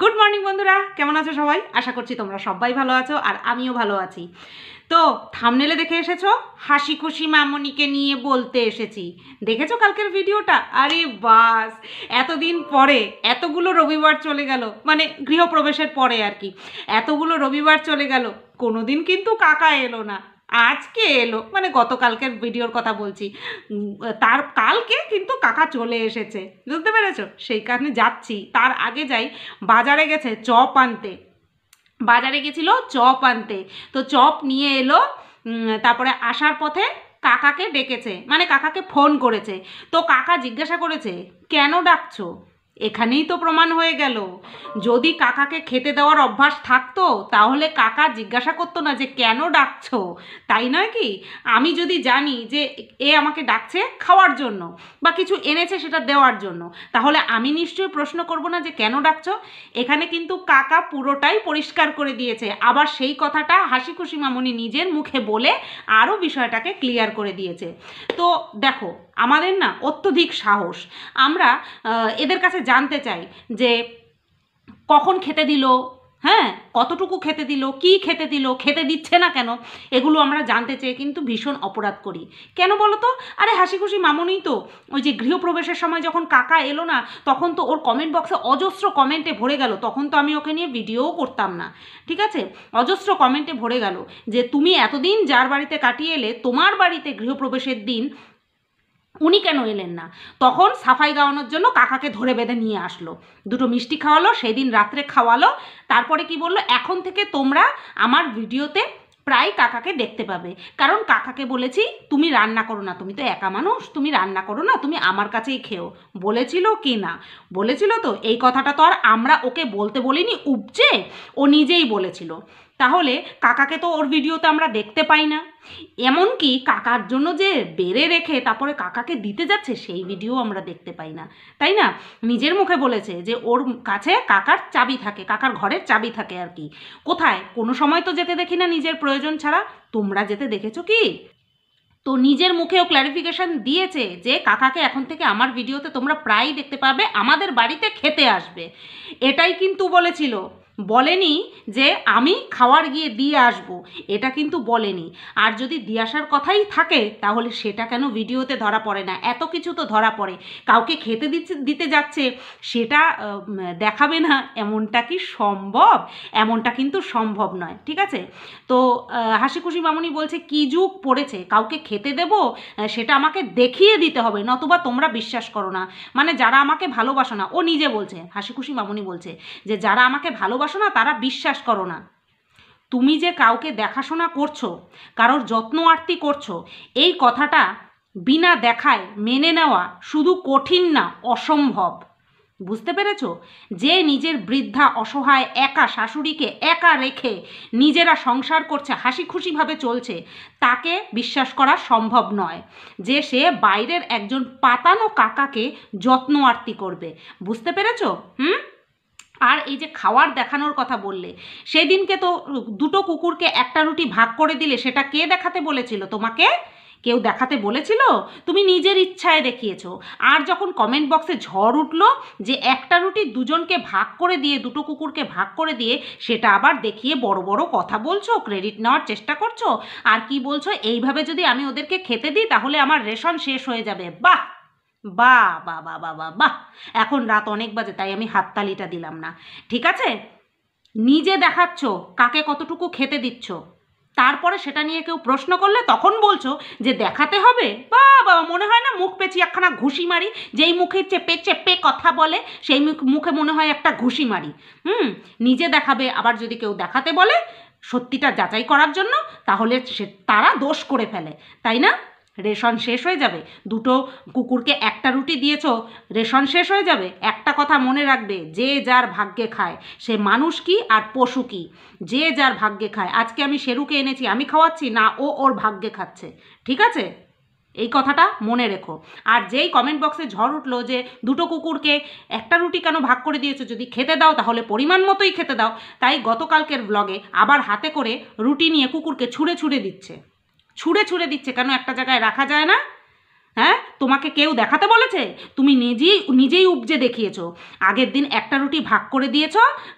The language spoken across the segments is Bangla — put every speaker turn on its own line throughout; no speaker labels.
গুড মর্নিং বন্ধুরা কেমন আছো সবাই আশা করছি তোমরা সবাই ভালো আছো আর আমিও ভালো আছি তো থামনেলে দেখে এসেছো হাসি খুশি মামনিকে নিয়ে বলতে এসেছি দেখেছো কালকের ভিডিওটা আরে বাস এতদিন পরে এতগুলো রবিবার চলে গেল মানে গৃহপ্রবেশের পরে আর কি এতগুলো রবিবার চলে গেল কোনোদিন কিন্তু কাকা এলো না আজকে এলো মানে গতকালকের ভিডিওর কথা বলছি তার কালকে কিন্তু কাকা চলে এসেছে বুঝতে পেরেছো সেই কারণে যাচ্ছি তার আগে যাই বাজারে গেছে চপ আনতে বাজারে গেছিলো চপ আনতে তো চপ নিয়ে এলো তারপরে আসার পথে কাকাকে ডেকেছে মানে কাকাকে ফোন করেছে তো কাকা জিজ্ঞাসা করেছে কেন ডাকছো এখানেই তো প্রমাণ হয়ে গেল যদি কাকাকে খেতে দেওয়ার অভ্যাস থাকতো তাহলে কাকা জিজ্ঞাসা করতো না যে কেন ডাকছ তাই নয় কি আমি যদি জানি যে এ আমাকে ডাকছে খাওয়ার জন্য বা কিছু এনেছে সেটা দেওয়ার জন্য তাহলে আমি নিশ্চয়ই প্রশ্ন করব না যে কেন ডাকছ এখানে কিন্তু কাকা পুরোটাই পরিষ্কার করে দিয়েছে আবার সেই কথাটা হাসি খুশি মামনি নিজের মুখে বলে আরও বিষয়টাকে ক্লিয়ার করে দিয়েছে তো দেখো আমাদের না অত্যধিক সাহস আমরা এদের কাছে জানতে চাই যে কখন খেতে দিল হ্যাঁ কতটুকু খেতে দিল কি খেতে দিল খেতে দিচ্ছে না কেন এগুলো আমরা জানতে চেয়ে কিন্তু ভীষণ অপরাধ করি কেন বলো তো আরে হাসি খুশি মামনি তো ওই যে গৃহপ্রবেশের সময় যখন কাকা এলো না তখন তো ওর কমেন্ট বক্সে অজস্র কমেন্টে ভরে গেল তখন তো আমি ওকে নিয়ে ভিডিওও করতাম না ঠিক আছে অজস্র কমেন্টে ভরে গেল যে তুমি এতদিন যার বাড়িতে কাটিয়ে এলে তোমার বাড়িতে গৃহপ্রবেশের দিন উনি কেন এলেন না তখন সাফাই গাওয়ানোর জন্য কাকাকে ধরে বেঁধে নিয়ে আসলো দুটো মিষ্টি খাওয়ালো সেদিন রাত্রে খাওয়ালো তারপরে কি বললো এখন থেকে তোমরা আমার ভিডিওতে প্রায় কাকাকে দেখতে পাবে কারণ কাকাকে বলেছি তুমি রান্না করো না তুমি তো একা মানুষ তুমি রান্না করো না তুমি আমার কাছেই খেও বলেছিল কি না বলেছিল তো এই কথাটা তো আর আমরা ওকে বলতে বলিনি উপজে ও নিজেই বলেছিল তাহলে কাকাকে তো ওর ভিডিওতে আমরা দেখতে পাই না এমনকি কাকার জন্য যে বেড়ে রেখে তারপরে কাকাকে দিতে যাচ্ছে সেই ভিডিও আমরা দেখতে পাই না তাই না নিজের মুখে বলেছে যে ওর কাছে কাকার চাবি থাকে কাকার ঘরের চাবি থাকে আর কি কোথায় কোনো সময় তো যেতে দেখি না নিজের প্রয়োজন ছাড়া তোমরা যেতে দেখেছো কি তো নিজের মুখেও ক্ল্যারিফিকেশান দিয়েছে যে কাকাকে এখন থেকে আমার ভিডিওতে তোমরা প্রায়ই দেখতে পাবে আমাদের বাড়িতে খেতে আসবে এটাই কিন্তু বলেছিল বলেনি যে আমি খাওয়ার গিয়ে দিয়ে আসব এটা কিন্তু বলেনি আর যদি দিয়ে আসার কথাই থাকে তাহলে সেটা কেন ভিডিওতে ধরা পড়ে না এত কিছু তো ধরা পড়ে কাউকে খেতে দিচ্ছে দিতে যাচ্ছে সেটা দেখাবে না এমনটা কি সম্ভব এমনটা কিন্তু সম্ভব নয় ঠিক আছে তো হাসি খুশি মামুনি বলছে কি যুগ পড়েছে কাউকে খেতে দেব সেটা আমাকে দেখিয়ে দিতে হবে নতুবা তোমরা বিশ্বাস করো না মানে যারা আমাকে ভালোবাসো না ও নিজে বলছে হাসি খুশি মামুনি বলছে যে যারা আমাকে ভালোবাসো আসো না তারা বিশ্বাস করো না তুমি যে কাউকে দেখাশোনা করছো কারোর যত্ন আরতি করছো এই কথাটা বিনা দেখায় মেনে নেওয়া শুধু কঠিন না অসম্ভব বুঝতে পেরেছ যে নিজের বৃদ্ধা অসহায় একা শাশুড়িকে একা রেখে নিজেরা সংসার করছে হাসি খুশিভাবে চলছে তাকে বিশ্বাস করা সম্ভব নয় যে সে বাইরের একজন পাতানো কাকাকে যত্ন আরতি করবে বুঝতে পেরেছ হুম আর এই যে খাওয়ার দেখানোর কথা বললে সেদিনকে তো দুটো কুকুরকে একটা রুটি ভাগ করে দিলে সেটা কে দেখাতে বলেছিল তোমাকে কেউ দেখাতে বলেছিল তুমি নিজের ইচ্ছায় দেখিয়েছ আর যখন কমেন্ট বক্সে ঝড় উঠল যে একটা রুটি দুজনকে ভাগ করে দিয়ে দুটো কুকুরকে ভাগ করে দিয়ে সেটা আবার দেখিয়ে বড় বড় কথা বলছো ক্রেডিট নেওয়ার চেষ্টা করছো আর কি বলছো এইভাবে যদি আমি ওদেরকে খেতে দিই তাহলে আমার রেশন শেষ হয়ে যাবে বাহ বা বা বা বা বা বা এখন রাত অনেক বাজে তাই আমি হাততালিটা দিলাম না ঠিক আছে নিজে দেখাচ্ছ কাকে কতটুকু খেতে দিচ্ছ তারপরে সেটা নিয়ে কেউ প্রশ্ন করলে তখন বলছো যে দেখাতে হবে বা বাবা মনে হয় না মুখ পেঁচিয়ে একখানা ঘুষি মারি যেই মুখে চেপে চেপে কথা বলে সেই মুখে মনে হয় একটা ঘুষি মারি হুম নিজে দেখাবে আবার যদি কেউ দেখাতে বলে সত্যিটা যাচাই করার জন্য তাহলে সে তারা দোষ করে ফেলে তাই না রেশন শেষ হয়ে যাবে দুটো কুকুরকে একটা রুটি দিয়েছ রেশন শেষ হয়ে যাবে একটা কথা মনে রাখবে যে যার ভাগ্যে খায় সে মানুষ কি আর পশু কি যে যার ভাগ্যে খায় আজকে আমি শেরুকে এনেছি আমি খাওয়াচ্ছি না ও ওর ভাগ্যে খাচ্ছে ঠিক আছে এই কথাটা মনে রেখো আর যেই কমেন্ট বক্সে ঝড় উঠলো যে দুটো কুকুরকে একটা রুটি কেন ভাগ করে দিয়েছো যদি খেতে দাও তাহলে পরিমাণ মতোই খেতে দাও তাই গতকালকের ব্লগে আবার হাতে করে রুটি নিয়ে কুকুরকে ছুঁড়ে ছুঁড়ে দিচ্ছে ছুঁড়ে ছুঁড়ে দিচ্ছে কেন একটা জায়গায় রাখা যায় না হ্যাঁ তোমাকে কেউ দেখাতে বলেছে তুমি নিজেই নিজেই উপজে দেখিয়েছো আগের দিন একটা রুটি ভাগ করে দিয়েছ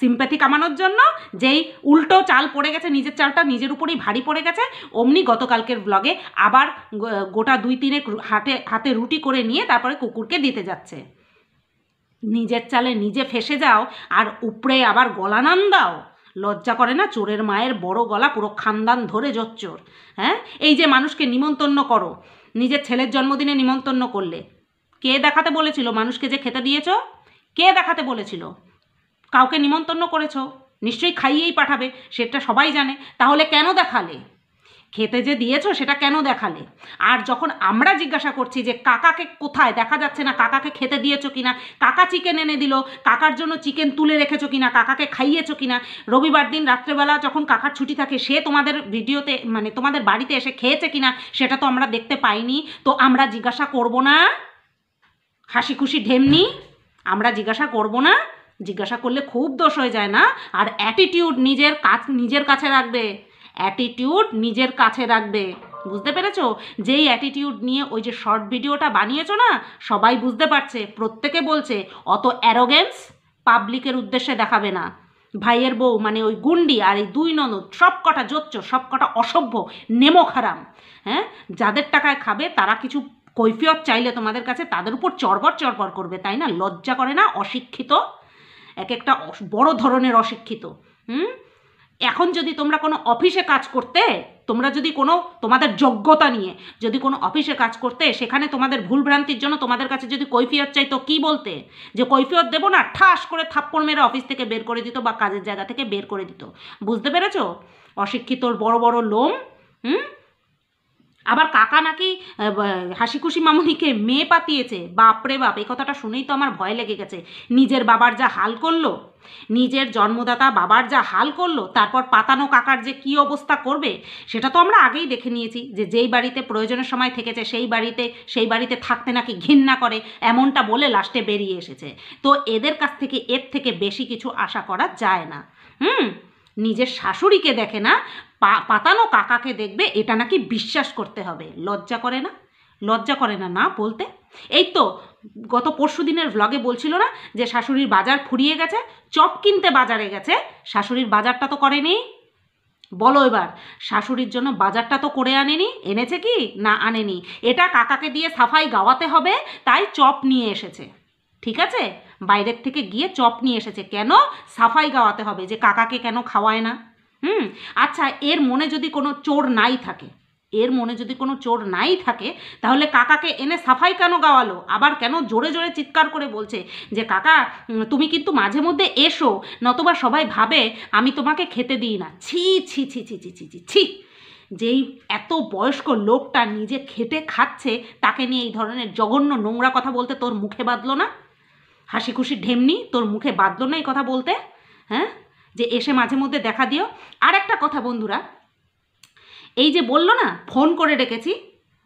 সিম্প্যাথি কামানোর জন্য যেই উল্টো চাল পড়ে গেছে নিজের চালটা নিজের উপরেই ভারী পড়ে গেছে অমনি গতকালকের ব্লগে আবার গোটা দুই তিনে হাতে হাতে রুটি করে নিয়ে তারপরে কুকুরকে দিতে যাচ্ছে নিজের চালে নিজে ফেসে যাও আর উপরে আবার গলানান দাও লজ্জা করে না চোরের মায়ের বড় গলা পুরো খানদান ধরে চোর হ্যাঁ এই যে মানুষকে নিমন্তন্ন করো নিজের ছেলের জন্মদিনে নিমন্তন্ন করলে কে দেখাতে বলেছিল মানুষকে যে খেতে দিয়েছ কে দেখাতে বলেছিল কাউকে নিমন্তন্ন করেছ নিশ্চয়ই খাইয়েই পাঠাবে সেটা সবাই জানে তাহলে কেন দেখালে খেতে যে দিয়েছ সেটা কেন দেখালে আর যখন আমরা জিজ্ঞাসা করছি যে কাকাকে কোথায় দেখা যাচ্ছে না কাকাকে খেতে দিয়েছো কিনা কাকা চিকেন এনে দিল কাকার জন্য চিকেন তুলে রেখেছো কিনা কাকাকে খাইয়েছো কিনা রবিবার দিন রাত্রেবেলা যখন কাকার ছুটি থাকে সে তোমাদের ভিডিওতে মানে তোমাদের বাড়িতে এসে খেয়েছে কিনা সেটা তো আমরা দেখতে পাইনি তো আমরা জিজ্ঞাসা করব না হাসি খুশি ঢেমনি আমরা জিজ্ঞাসা করব না জিজ্ঞাসা করলে খুব দোষ হয়ে যায় না আর অ্যাটিটিউড নিজের কাজ নিজের কাছে রাখবে অ্যাটিটিউড নিজের কাছে রাখবে বুঝতে পেরেছ যেই অ্যাটিটিউড নিয়ে ওই যে শর্ট ভিডিওটা বানিয়েছো না সবাই বুঝতে পারছে প্রত্যেকে বলছে অত অ্যারোগেন্স পাবলিকের উদ্দেশ্যে দেখাবে না ভাইয়ের বউ মানে ওই গুন্ডি আর এই দুই ননদ সব কটা জোচ্চ সব কটা অসভ্য নেমো খারাম হ্যাঁ যাদের টাকায় খাবে তারা কিছু কৈফিয়ত চাইলে তোমাদের কাছে তাদের উপর চড়বর চড়বর করবে তাই না লজ্জা করে না অশিক্ষিত এক একটা বড় ধরনের অশিক্ষিত হুম এখন যদি তোমরা কোনো অফিসে কাজ করতে তোমরা যদি কোনো তোমাদের যোগ্যতা নিয়ে যদি কোনো অফিসে কাজ করতে সেখানে তোমাদের ভুলভ্রান্তির জন্য তোমাদের কাছে যদি কৈফিয়ত চাই তো কী বলতে যে কৈফিয়ত দেবো না ঠাস করে থাপ্পড় মেরে অফিস থেকে বের করে দিত বা কাজের জায়গা থেকে বের করে দিত বুঝতে পেরেছ অশিক্ষিতর বড় বড় লোম হুম আবার কাকা নাকি হাসি খুশি মামুনিকে মেয়ে পাতিয়েছে বাপরে বাপ এই কথাটা শুনেই তো আমার ভয় লেগে গেছে নিজের বাবার যা হাল করলো নিজের জন্মদাতা বাবার যা হাল করলো তারপর পাতানো কাকার যে কি অবস্থা করবে সেটা তো আমরা আগেই দেখে নিয়েছি যে যেই বাড়িতে প্রয়োজনের সময় থেকেছে সেই বাড়িতে সেই বাড়িতে থাকতে নাকি ঘৃণা করে এমনটা বলে লাস্টে বেরিয়ে এসেছে তো এদের কাছ থেকে এর থেকে বেশি কিছু আশা করা যায় না হুম নিজের শাশুড়িকে দেখে না পাতানো কাকাকে দেখবে এটা নাকি বিশ্বাস করতে হবে লজ্জা করে না লজ্জা করে না না বলতে এই তো গত পরশু দিনের ভ্লগে বলছিল না যে শাশুড়ির বাজার ফুরিয়ে গেছে চপ কিনতে বাজারে গেছে শাশুড়ির বাজারটা তো করেনি বলো এবার শাশুড়ির জন্য বাজারটা তো করে আনেনি এনেছে কি না আনেনি এটা কাকাকে দিয়ে সাফাই গাওয়াতে হবে তাই চপ নিয়ে এসেছে ঠিক আছে বাইরের থেকে গিয়ে চপ নিয়ে এসেছে কেন সাফাই গাওয়াতে হবে যে কাকাকে কেন খাওয়ায় না হুম আচ্ছা এর মনে যদি কোনো চোর নাই থাকে এর মনে যদি কোনো চোর নাই থাকে তাহলে কাকাকে এনে সাফাই কেন গাওয়ালো আবার কেন জোরে জোরে চিৎকার করে বলছে যে কাকা তুমি কিন্তু মাঝে মধ্যে এসো নতবা সবাই ভাবে আমি তোমাকে খেতে দিই না ছি ছি ছি ছি ছি ছি ছি ছি যেই এত বয়স্ক লোকটা নিজে খেটে খাচ্ছে তাকে নিয়ে এই ধরনের জঘন্য নোংরা কথা বলতে তোর মুখে বাঁধলো না হাসি খুশি ঢেমনি তোর মুখে বাঁধলো না এই কথা বলতে হ্যাঁ যে এসে মাঝে মধ্যে দেখা দিও আর একটা কথা বন্ধুরা এই যে বললো না ফোন করে ডেকেছি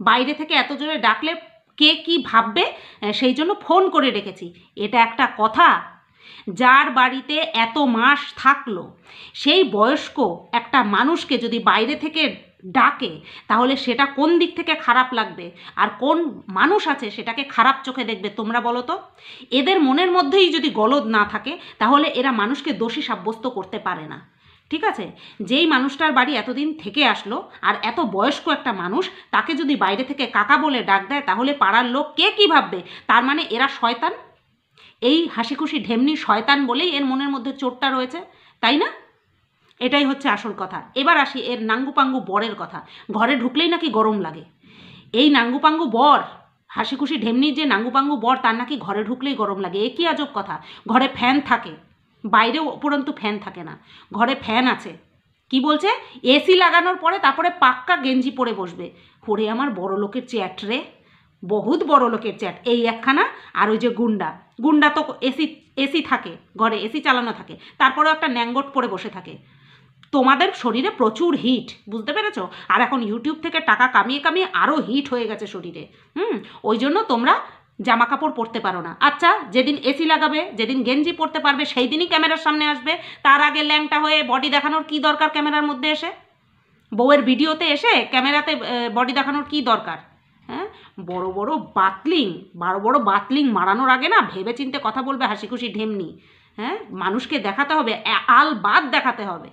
বাইরে থেকে এত জোরে ডাকলে কে কি ভাববে সেই জন্য ফোন করে ডেকেছি এটা একটা কথা যার বাড়িতে এত মাস থাকলো সেই বয়স্ক একটা মানুষকে যদি বাইরে থেকে ডাকে তাহলে সেটা কোন দিক থেকে খারাপ লাগবে আর কোন মানুষ আছে সেটাকে খারাপ চোখে দেখবে তোমরা বলো তো এদের মনের মধ্যেই যদি গলদ না থাকে তাহলে এরা মানুষকে দোষী সাব্যস্ত করতে পারে না ঠিক আছে যেই মানুষটার বাড়ি এতদিন থেকে আসলো আর এত বয়স্ক একটা মানুষ তাকে যদি বাইরে থেকে কাকা বলে ডাক দেয় তাহলে পাড়ার লোক কে কী ভাববে তার মানে এরা শয়তান এই হাসিখুশি ঢেমনি শয়তান বলেই এর মনের মধ্যে চোটটা রয়েছে তাই না এটাই হচ্ছে আসল কথা এবার আসি এর নাঙ্গুপাঙ্গু বরের কথা ঘরে ঢুকলেই নাকি গরম লাগে এই নাঙ্গুপাঙ্গু বর হাসি খুশি ঢেমনির যে নাঙ্গুপাঙ্গু বর তার নাকি ঘরে ঢুকলেই গরম লাগে এ কি আজব কথা ঘরে ফ্যান থাকে বাইরেও উপরন্তু ফ্যান থাকে না ঘরে ফ্যান আছে কি বলছে এসি লাগানোর পরে তারপরে পাক্কা গেঞ্জি পরে বসবে পরে আমার বড় লোকের চ্যাট রে বহুত বড় লোকের চ্যাট এই একখানা আর ওই যে গুন্ডা গুন্ডা তো এসি এসি থাকে ঘরে এসি চালানো থাকে তারপরেও একটা ন্যাঙ্গট পরে বসে থাকে তোমাদের শরীরে প্রচুর হিট বুঝতে পেরেছো আর এখন ইউটিউব থেকে টাকা কামিয়ে কামিয়ে আরও হিট হয়ে গেছে শরীরে হুম ওই জন্য তোমরা জামা কাপড় পরতে পারো না আচ্ছা যেদিন এসি লাগাবে যেদিন গেঞ্জি পরতে পারবে সেই দিনই ক্যামেরার সামনে আসবে তার আগে ল্যাংটা হয়ে বডি দেখানোর কি দরকার ক্যামেরার মধ্যে এসে বউয়ের ভিডিওতে এসে ক্যামেরাতে বডি দেখানোর কি দরকার হ্যাঁ বড় বড় বাতলিং বড় বড় বাতলিং মারানোর আগে না ভেবে চিনতে কথা বলবে হাসি খুশি ঢেমনি হ্যাঁ মানুষকে দেখাতে হবে আল বাদ দেখাতে হবে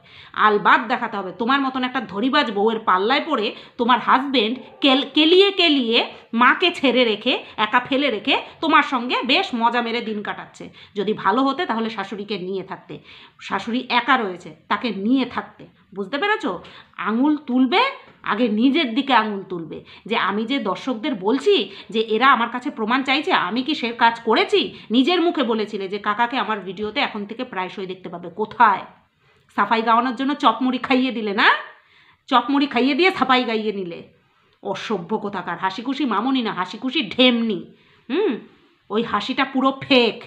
আল বাদ দেখাতে হবে তোমার মতন একটা ধরিবাজ বউয়ের পাল্লায় পড়ে তোমার হাজব্যান্ড কেল কেলিয়ে কেলিয়ে মাকে ছেড়ে রেখে একা ফেলে রেখে তোমার সঙ্গে বেশ মজা মেরে দিন কাটাচ্ছে যদি ভালো হতে তাহলে শাশুড়িকে নিয়ে থাকতে শাশুড়ি একা রয়েছে তাকে নিয়ে থাকতে বুঝতে পেরেছ আঙুল তুলবে আগে নিজের দিকে আঙুল তুলবে যে আমি যে দর্শকদের বলছি যে এরা আমার কাছে প্রমাণ চাইছে আমি কি সে কাজ করেছি নিজের মুখে বলেছিলে যে কাকাকে আমার ভিডিওতে এখন থেকে প্রায়শই দেখতে পাবে কোথায় সাফাই গাওয়ানোর জন্য চপমুড়ি খাইয়ে দিলে না চপমুড়ি খাইয়ে দিয়ে সাফাই গাইয়ে নিলে অসভ্য কোথাকার হাসি খুশি মামনি না হাসি খুশি ঢেমনি হুম ওই হাসিটা পুরো ফেক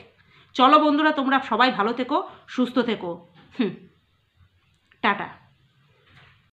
চলো বন্ধুরা তোমরা সবাই ভালো থেকো সুস্থ থেকো হুম টাটা